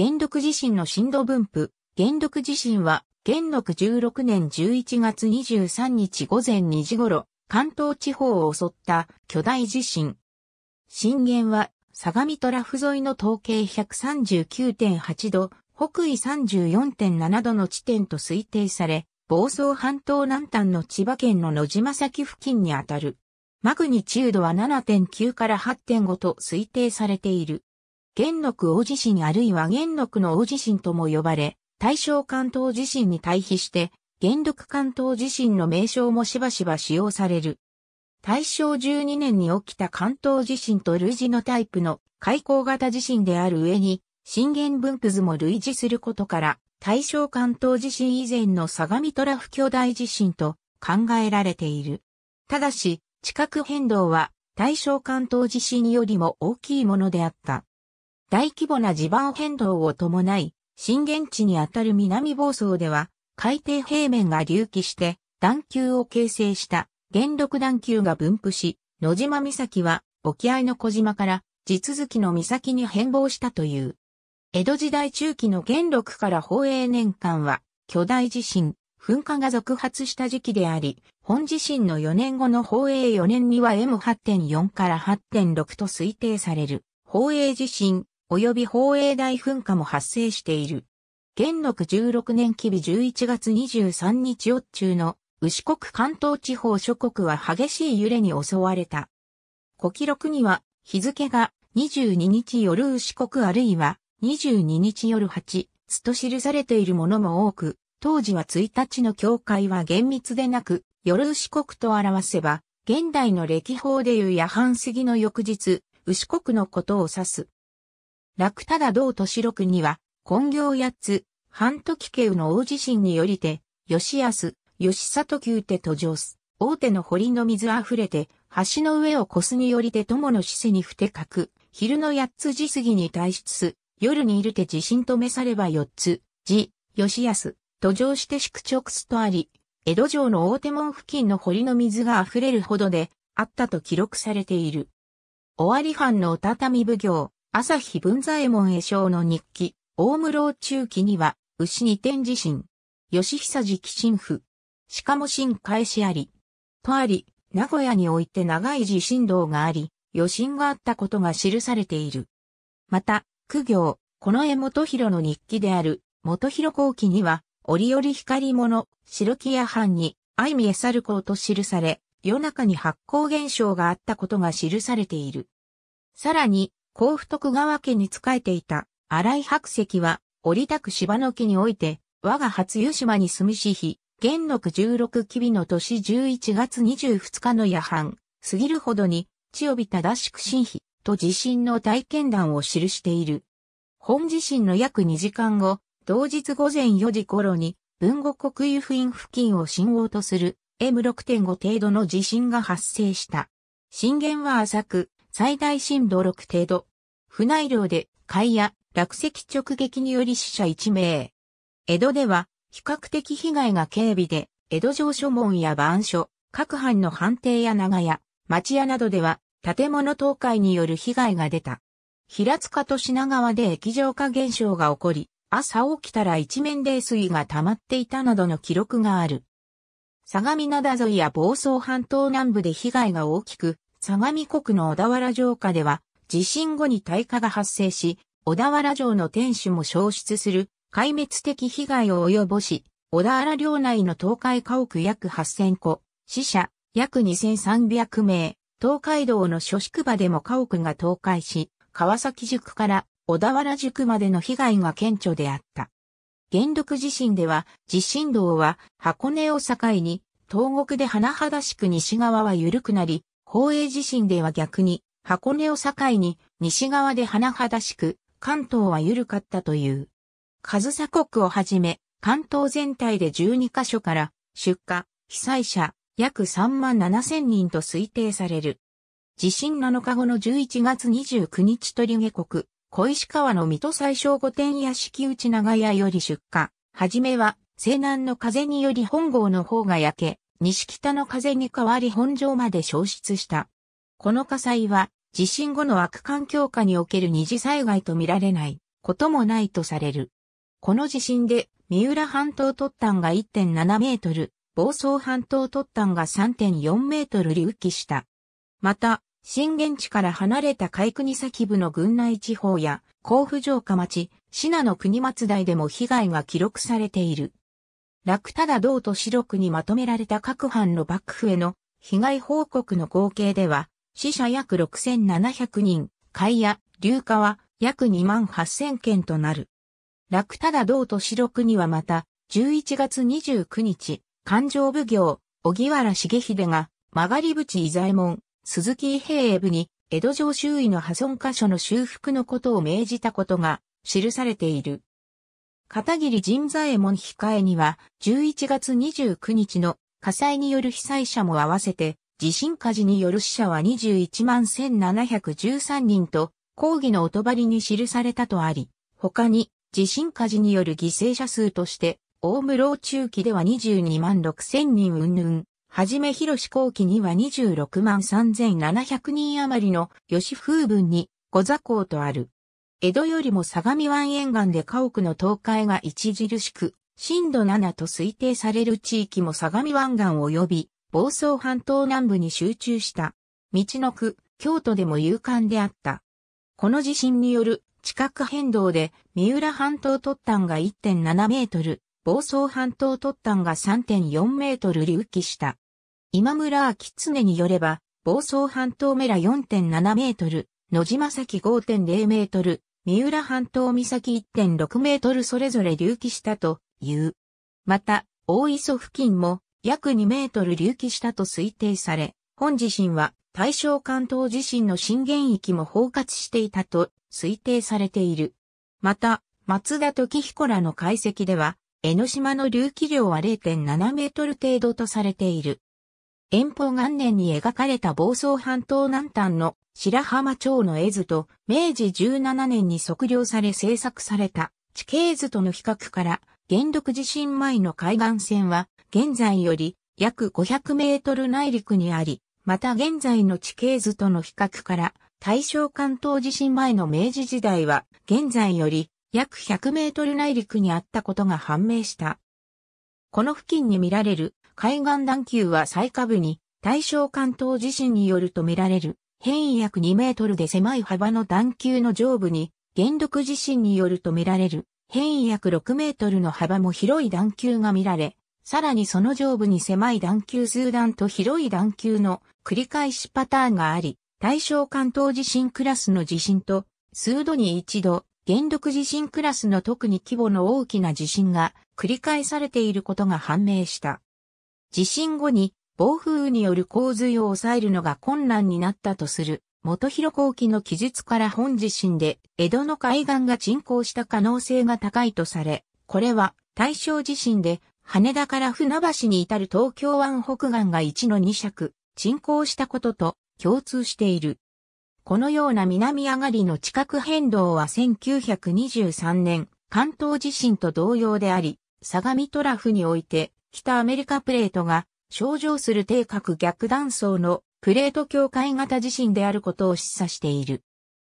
元禄地震の震度分布。元禄地震は、元禄16年11月23日午前2時頃、関東地方を襲った巨大地震。震源は、相模トラフ沿いの統計139.8度、北緯34.7度の地点と推定され、房総半島南端の千葉県の野島崎付近にあたる。マグニチュードは7.9から8.5と推定されている。元禄大地震あるいは元禄の大地震とも呼ばれ、大正関東地震に対比して、元禄関東地震の名称もしばしば使用される。大正12年に起きた関東地震と類似のタイプの開口型地震である上に、震源分布図も類似することから、大正関東地震以前の相模トラフ巨大地震と考えられている。ただし、地殻変動は大正関東地震よりも大きいものであった。大規模な地盤変動を伴い、震源地にあたる南房総では、海底平面が隆起して、段丘を形成した元禄段丘が分布し、野島岬は沖合の小島から地続きの岬に変貌したという。江戸時代中期の元禄から宝永年間は巨大地震、噴火が続発した時期であり、本地震の4年後の宝永4年には M8.4 から8.6と推定される。宝永地震、及び宝永大噴火も発生している。元禄16年期日11月23日を中の牛国関東地方諸国は激しい揺れに襲われた。古記録には日付が22日夜牛国あるいは22日夜8つと記されているものも多く、当時は1日の境界は厳密でなく、夜牛国と表せば、現代の歴法でいう夜半過ぎの翌日、牛国のことを指す。楽ただ道都四六には、根行八つ、半時家の大地震によりて、吉安、吉里宮手途上す。大手の堀の水あふれて、橋の上を越すによりて友の死にふてかく、昼の八つ時過ぎに退出す、夜にいるて地震とめされば四つ、時、吉安、途上して宿直すとあり、江戸城の大手門付近の堀の水が溢れるほどで、あったと記録されている。尾張藩のおみ奉行、朝日文左衛門絵章の日記、大室中期には、牛二天地震、吉久寺寄進府、かも新返しあり、とあり、名古屋において長い地震動があり、余震があったことが記されている。また、苦行、この絵元広の日記である、元広後期には、折々光物、白木屋藩に、相見え去る子と記され、夜中に発光現象があったことが記されている。さらに、甲府徳川家に仕えていた荒井白石は、折たく芝の木において、我が初湯島に住みし日、元禄十六吉備の年11月22日の夜半、過ぎるほどに、地代び正しく神秘、と地震の体験談を記している。本地震の約2時間後、同日午前4時頃に、文後国有府院付近を信号とする M6.5 程度の地震が発生した。震源は浅く、最大震度6程度、船内領で海や落石直撃により死者1名。江戸では比較的被害が軽微で、江戸城所門や番所、各藩の藩邸や長屋、町屋などでは建物倒壊による被害が出た。平塚と品川で液状化現象が起こり、朝起きたら一面冷水が溜まっていたなどの記録がある。相模灘沿いや房総半島南部で被害が大きく、相模国の小田原城下では地震後に大火が発生し、小田原城の天守も消失する壊滅的被害を及ぼし、小田原領内の東海家屋約8000戸、死者約2300名、東海道の諸宿場でも家屋が倒壊し、川崎宿から小田原宿までの被害が顕著であった。元禄地震では、地震道は箱根を境に、東国で甚だしく西側は緩くなり、宝永地震では逆に箱根を境に、西側で花だしく、関東は緩かったという。ズサ国をはじめ、関東全体で12カ所から出火、被災者約3万7千人と推定される。地震7日後の11月29日鳥下国、小石川の水戸最小御殿屋敷内長屋より出火。はじめは西南の風により本郷の方が焼け、西北の風に変わり本城まで消失した。この火災は地震後の悪環境下における二次災害と見られないこともないとされる。この地震で、三浦半島突端が1.7メートル、房総半島突端が3.4メートル隆起した。また、震源地から離れた海国先部の群内地方や、甲府城下町、品の国松台でも被害が記録されている。楽だ道と白くにまとめられた各藩の幕府への被害報告の合計では、死者約6700人、海や流下は約2万8000件となる。楽忠道と四六にはまた、11月29日、勘定奉行、小木原重秀が、曲がり淵伊左衛門、鈴木伊平衛部に、江戸城周囲の破損箇所の修復のことを命じたことが、記されている。片桐神左衛門控えには、11月29日の火災による被災者も合わせて地震火事による死者は21万1713人と、抗議のおとばりに記されたとあり、他に、地震火事による犠牲者数として、大室中期では22万6000人云々、はじめ広志後期には26万3700人余りの吉風分に五座港とある。江戸よりも相模湾沿岸で家屋の倒壊が著しく、震度7と推定される地域も相模湾岸及び房総半島南部に集中した。道の区、京都でも勇敢であった。この地震による地殻変動で、三浦半島突端が1.7メートル、房総半島突端が3.4メートル隆起した。今村明常によれば、房総半島メラ4.7メートル、野島崎5.0メートル、三浦半島岬1.6メートルそれぞれ隆起したという。また、大磯付近も約2メートル隆起したと推定され、本地震は大正関東地震の震源域も包括していたと推定されている。また、松田時彦らの解析では、江ノ島の隆起量は0.7メートル程度とされている。遠方元年に描かれた房総半島南端の白浜町の絵図と明治17年に測量され制作された地形図との比較から、元禄地震前の海岸線は現在より約500メートル内陸にあり、また現在の地形図との比較から、大正関東地震前の明治時代は、現在より約100メートル内陸にあったことが判明した。この付近に見られる海岸段丘は最下部に大正関東地震によると見られる変異約2メートルで狭い幅の段丘の上部に原独地震によると見られる変異約6メートルの幅も広い段丘が見られさらにその上部に狭い段球数段と広い段球の繰り返しパターンがあり、対象関東地震クラスの地震と、数度に一度、原力地震クラスの特に規模の大きな地震が繰り返されていることが判明した。地震後に暴風雨による洪水を抑えるのが困難になったとする元広後期の記述から本地震で江戸の海岸が沈降した可能性が高いとされ、これは大正地震で羽田から船橋に至る東京湾北岸が1の2尺、沈降したことと共通している。このような南上がりの地殻変動は1923年、関東地震と同様であり、相模トラフにおいて、北アメリカプレートが、症状する低角逆断層のプレート境界型地震であることを示唆している。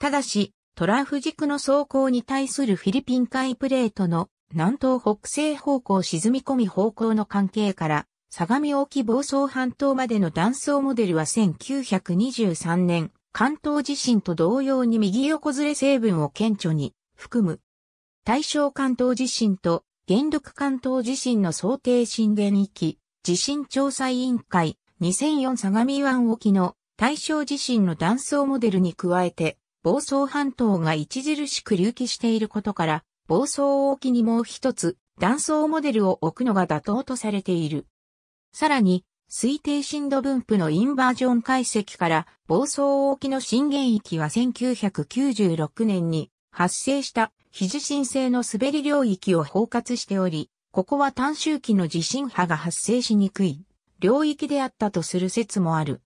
ただし、トラフ軸の走行に対するフィリピン海プレートの南東北西方向沈み込み方向の関係から、相模沖房総半島までの断層モデルは1923年、関東地震と同様に右横ずれ成分を顕著に含む。対象関東地震と原力関東地震の想定震源域、地震調査委員会2004相模湾沖の対象地震の断層モデルに加えて、房総半島が著しく隆起していることから、暴走沖にもう一つ、断層モデルを置くのが妥当とされている。さらに、推定震度分布のインバージョン解析から、暴走沖の震源域は1996年に発生した非地震性の滑り領域を包括しており、ここは短周期の地震波が発生しにくい領域であったとする説もある。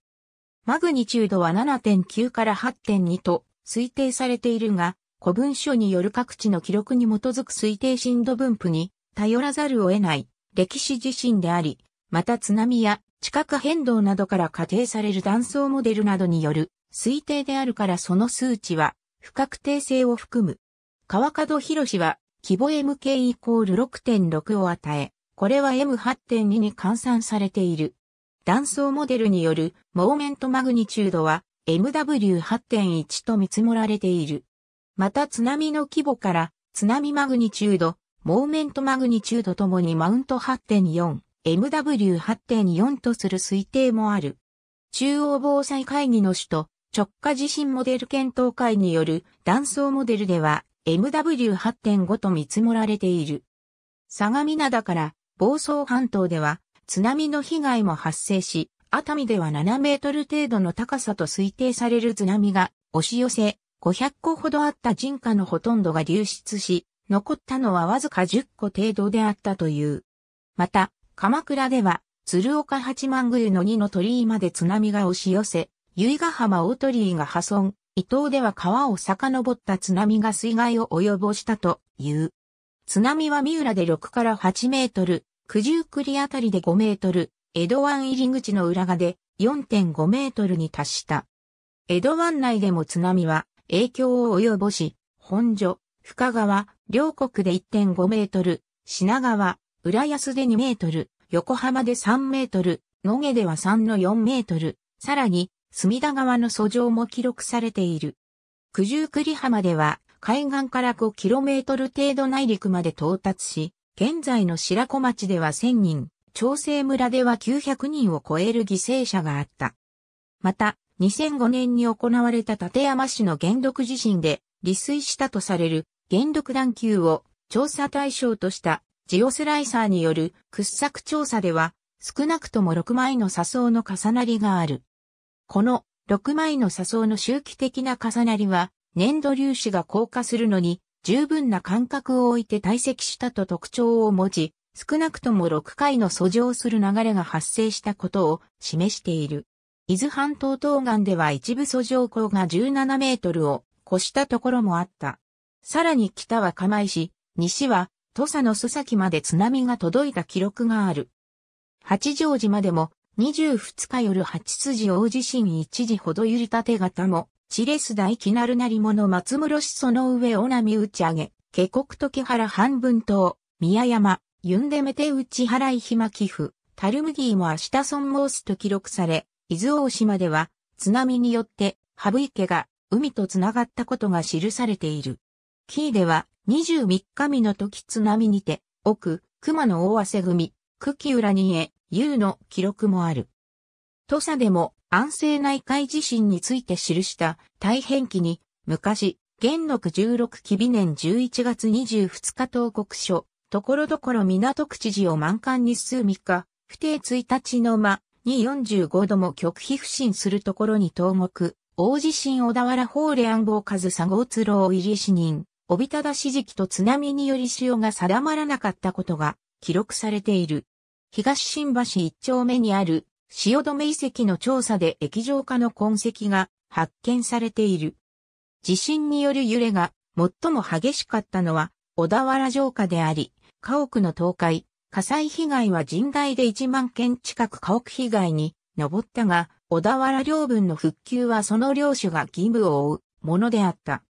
マグニチュードは7.9から8.2と推定されているが、古文書による各地の記録に基づく推定震度分布に頼らざるを得ない歴史自身であり、また津波や地殻変動などから仮定される断層モデルなどによる推定であるからその数値は不確定性を含む。川角博士は規模 MK イコール6.6を与え、これは M8.2 に換算されている。断層モデルによるモーメントマグニチュードは MW8.1 と見積もられている。また津波の規模から、津波マグニチュード、モーメントマグニチュードともにマウント8.4、MW8.4 とする推定もある。中央防災会議の首都、直下地震モデル検討会による断層モデルでは MW8.5 と見積もられている。相模灘から房総半島では津波の被害も発生し、熱海では7メートル程度の高さと推定される津波が押し寄せ、500個ほどあった人家のほとんどが流出し、残ったのはわずか10個程度であったという。また、鎌倉では、鶴岡八幡宮の二の鳥居まで津波が押し寄せ、由比ヶ浜大鳥居が破損、伊東では川を遡った津波が水害を及ぼしたという。津波は三浦で6から8メートル、九十九里あたりで5メートル、江戸湾入り口の裏側で4.5メートルに達した。江戸湾内でも津波は影響を及ぼし、本所、深川、両国で1.5メートル、品川、浦安で2メートル、横浜で3メートル、野毛では3の4メートル、さらに、隅田川の訴状も記録されている。九十九里浜では、海岸から 5km 程度内陸まで到達し、現在の白子町では1000人、長生村では900人を超える犠牲者があった。また、2005年に行われた立山市の原毒地震で、利水したとされる原毒団球を調査対象としたジオスライサーによる掘削調査では少なくとも6枚の砂層の重なりがある。この6枚の砂層の周期的な重なりは粘土粒子が硬化するのに十分な間隔を置いて堆積したと特徴を持ち、少なくとも6回の遡上する流れが発生したことを示している。伊豆半島東岸では一部遡上港が17メートルを越したところもあった。さらに北は釜石、西は土佐の須崎まで津波が届いた記録がある。八丈島でも22日夜八筋大地震一時ほど揺りたて形も、チレス大気なるなりもの松室市その上尾波打ち上げ、下国時原半分島、宮山、ユンデメテ打ち払い暇寄付、タルムギーも明日損申すと記録され、伊豆大島では津波によって羽生池が海とつながったことが記されている。キーでは23日目の時津波にて奥熊の大汗組久喜浦にへ U の記録もある。土佐でも安政内海地震について記した大変期に昔元禄16期美年11月22日東国書ところどころ港区知事を満館に数3日不定1日の間に45度も極秘不振するところに投獄、大地震小田原法令暗号数佐合鶴を入り死人、帯びただし時期と津波により潮が定まらなかったことが記録されている。東新橋一丁目にある潮止遺跡の調査で液状化の痕跡が発見されている。地震による揺れが最も激しかったのは小田原城下であり、家屋の倒壊、火災被害は甚大で1万件近く家屋被害に上ったが、小田原領分の復旧はその領主が義務を負うものであった。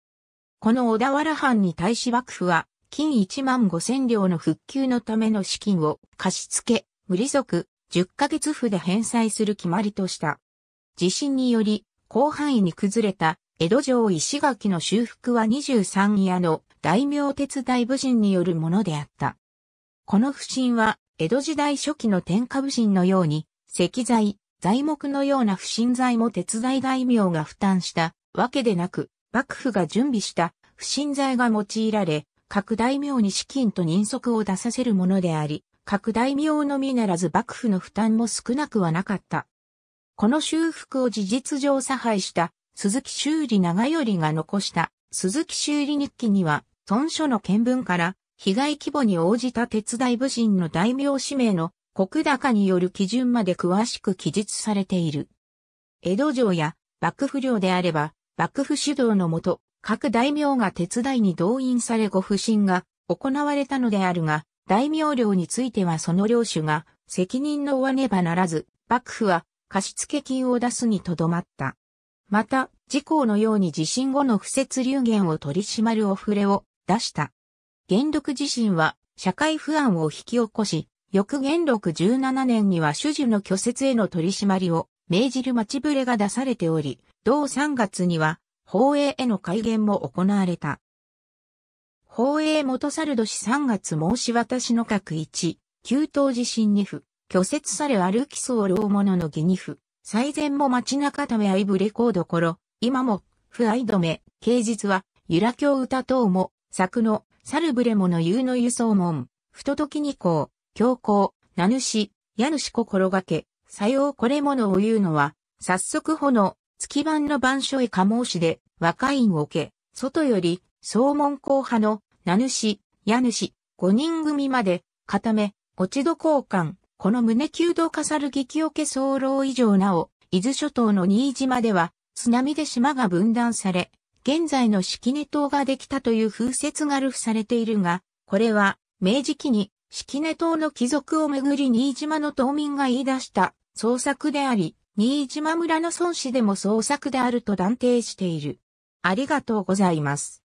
この小田原藩に対し幕府は、金1万5千両の復旧のための資金を貸し付け、無利息、10ヶ月付で返済する決まりとした。地震により、広範囲に崩れた江戸城石垣の修復は23夜の大名鉄大武人によるものであった。この不審は、江戸時代初期の天下不審のように、石材、材木のような不審材も鉄材大名が負担したわけでなく、幕府が準備した不審材が用いられ、各大名に資金と人足を出させるものであり、各大名のみならず幕府の負担も少なくはなかった。この修復を事実上差配した鈴木修理長頼が残した鈴木修理日記には、尊書の見聞から被害規模に応じた手伝い武人の大名氏名の国高による基準まで詳しく記述されている。江戸城や幕府領であれば、幕府主導のもと、各大名が手伝いに動員されご不審が行われたのであるが、大名領についてはその領主が責任の負わねばならず、幕府は貸付金を出すにとどまった。また、事項のように地震後の不設流言を取り締まるお触れを出した。元禄自身は社会不安を引き起こし、翌元禄17年には主樹の拒絶への取り締まりを命じる町ぶれが出されており、同3月には法営への改元も行われた。法営元猿年3月申し渡しの各1、旧騰地震2府、拒絶され歩きそう老者の義2府、最前も町中ためあいぶれこうどころ、今も、不愛止め、啓日は、ゆらき歌等も、作の、サルブレモのうの輸送門、とときにこう、強行、名主、家主心がけ、さようこれものを言うのは、早速炎、月番の番所へ加盟しで、和い員を受け、外より、総門後派の、名主、家主、五人組まで、固め、落ち度交換、この胸急度かさる激おけ騒動以上なお、伊豆諸島の新島では、津波で島が分断され、現在の式根島ができたという風説が流布されているが、これは、明治期に、式根島の貴族をめぐり新島の島民が言い出した創作であり、新島村の孫子でも創作であると断定している。ありがとうございます。